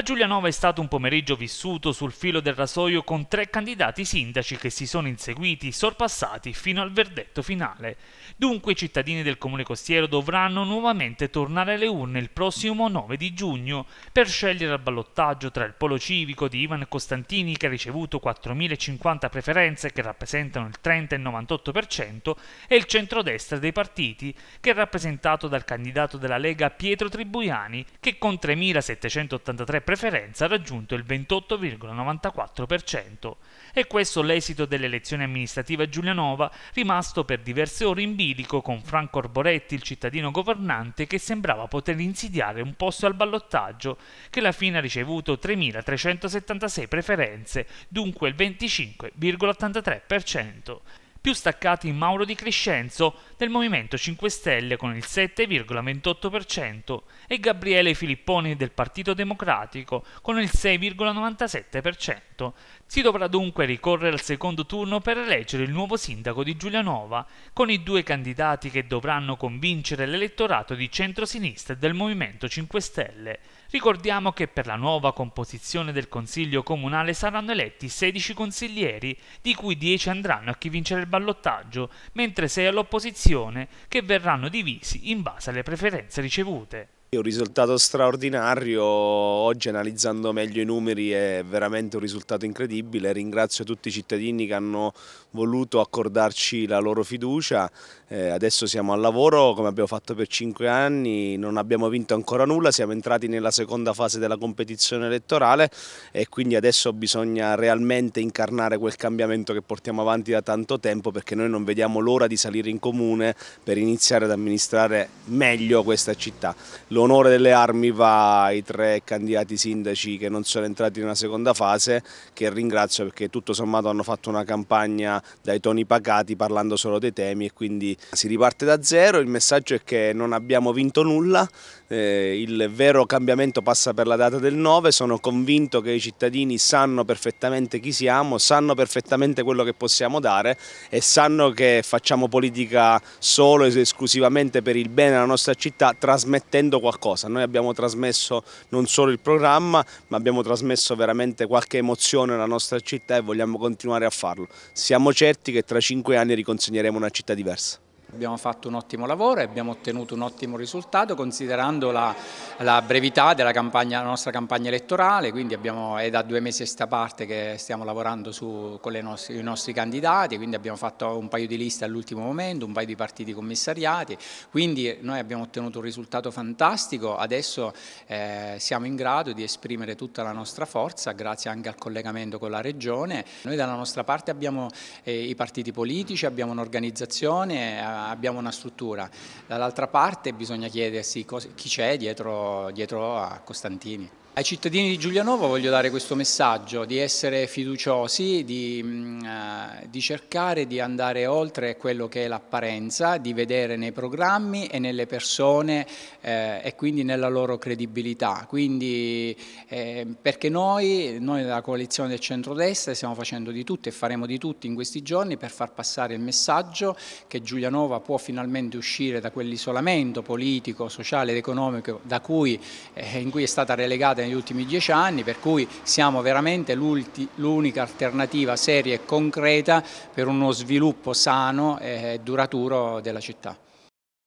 A Giulianova è stato un pomeriggio vissuto sul filo del rasoio con tre candidati sindaci che si sono inseguiti, sorpassati fino al verdetto finale. Dunque i cittadini del comune costiero dovranno nuovamente tornare alle urne il prossimo 9 di giugno per scegliere al ballottaggio tra il polo civico di Ivan Costantini che ha ricevuto 4.050 preferenze che rappresentano il 30 e il 98% e il centrodestra dei partiti che è rappresentato dal candidato della Lega Pietro Tribuiani che con 3.783 preferenze preferenza ha raggiunto il 28,94% e questo l'esito dell'elezione amministrativa Giulianova rimasto per diverse ore in bilico con Franco Orboretti, il cittadino governante che sembrava poter insidiare un posto al ballottaggio che alla fine ha ricevuto 3.376 preferenze, dunque il 25,83% più staccati Mauro Di Crescenzo del Movimento 5 Stelle con il 7,28% e Gabriele Filipponi del Partito Democratico con il 6,97%. Si dovrà dunque ricorrere al secondo turno per eleggere il nuovo sindaco di Giulianova, con i due candidati che dovranno convincere l'elettorato di centrosinistra e del Movimento 5 Stelle. Ricordiamo che per la nuova composizione del Consiglio Comunale saranno eletti 16 consiglieri, di cui 10 andranno a chi vincerà il ballottaggio, mentre sei all'opposizione, che verranno divisi in base alle preferenze ricevute. È Un risultato straordinario, oggi analizzando meglio i numeri è veramente un risultato incredibile, ringrazio tutti i cittadini che hanno voluto accordarci la loro fiducia, eh, adesso siamo al lavoro come abbiamo fatto per cinque anni, non abbiamo vinto ancora nulla, siamo entrati nella seconda fase della competizione elettorale e quindi adesso bisogna realmente incarnare quel cambiamento che portiamo avanti da tanto tempo perché noi non vediamo l'ora di salire in comune per iniziare ad amministrare meglio questa città. Lo l'onore delle armi va ai tre candidati sindaci che non sono entrati nella seconda fase, che ringrazio perché tutto sommato hanno fatto una campagna dai toni pacati parlando solo dei temi e quindi si riparte da zero. Il messaggio è che non abbiamo vinto nulla, eh, il vero cambiamento passa per la data del 9, sono convinto che i cittadini sanno perfettamente chi siamo, sanno perfettamente quello che possiamo dare e sanno che facciamo politica solo ed esclusivamente per il bene della nostra città trasmettendo qualcosa qualcosa. Noi abbiamo trasmesso non solo il programma, ma abbiamo trasmesso veramente qualche emozione alla nostra città e vogliamo continuare a farlo. Siamo certi che tra cinque anni riconsegneremo una città diversa abbiamo fatto un ottimo lavoro e abbiamo ottenuto un ottimo risultato considerando la, la brevità della campagna, nostra campagna elettorale, quindi abbiamo, è da due mesi a questa parte che stiamo lavorando su, con nostre, i nostri candidati, quindi abbiamo fatto un paio di liste all'ultimo momento, un paio di partiti commissariati, quindi noi abbiamo ottenuto un risultato fantastico, adesso eh, siamo in grado di esprimere tutta la nostra forza grazie anche al collegamento con la Regione. Noi dalla nostra parte abbiamo eh, i partiti politici, abbiamo un'organizzazione, eh, abbiamo una struttura. Dall'altra parte bisogna chiedersi chi c'è dietro, dietro a Costantini. Ai cittadini di Giulianova voglio dare questo messaggio di essere fiduciosi, di, mm, eh, di, cercare di andare oltre quello che è l'apparenza, di vedere nei programmi e nelle persone eh, e quindi nella loro credibilità. Quindi, eh, perché noi, noi della coalizione del centrodestra stiamo facendo di tutto e faremo di tutto in questi giorni per far passare il messaggio che Giulianova può finalmente uscire da quell'isolamento politico, sociale ed economico da cui, eh, in cui è stata relegata applicate negli ultimi dieci anni, per cui siamo veramente l'unica alternativa seria e concreta per uno sviluppo sano e duraturo della città.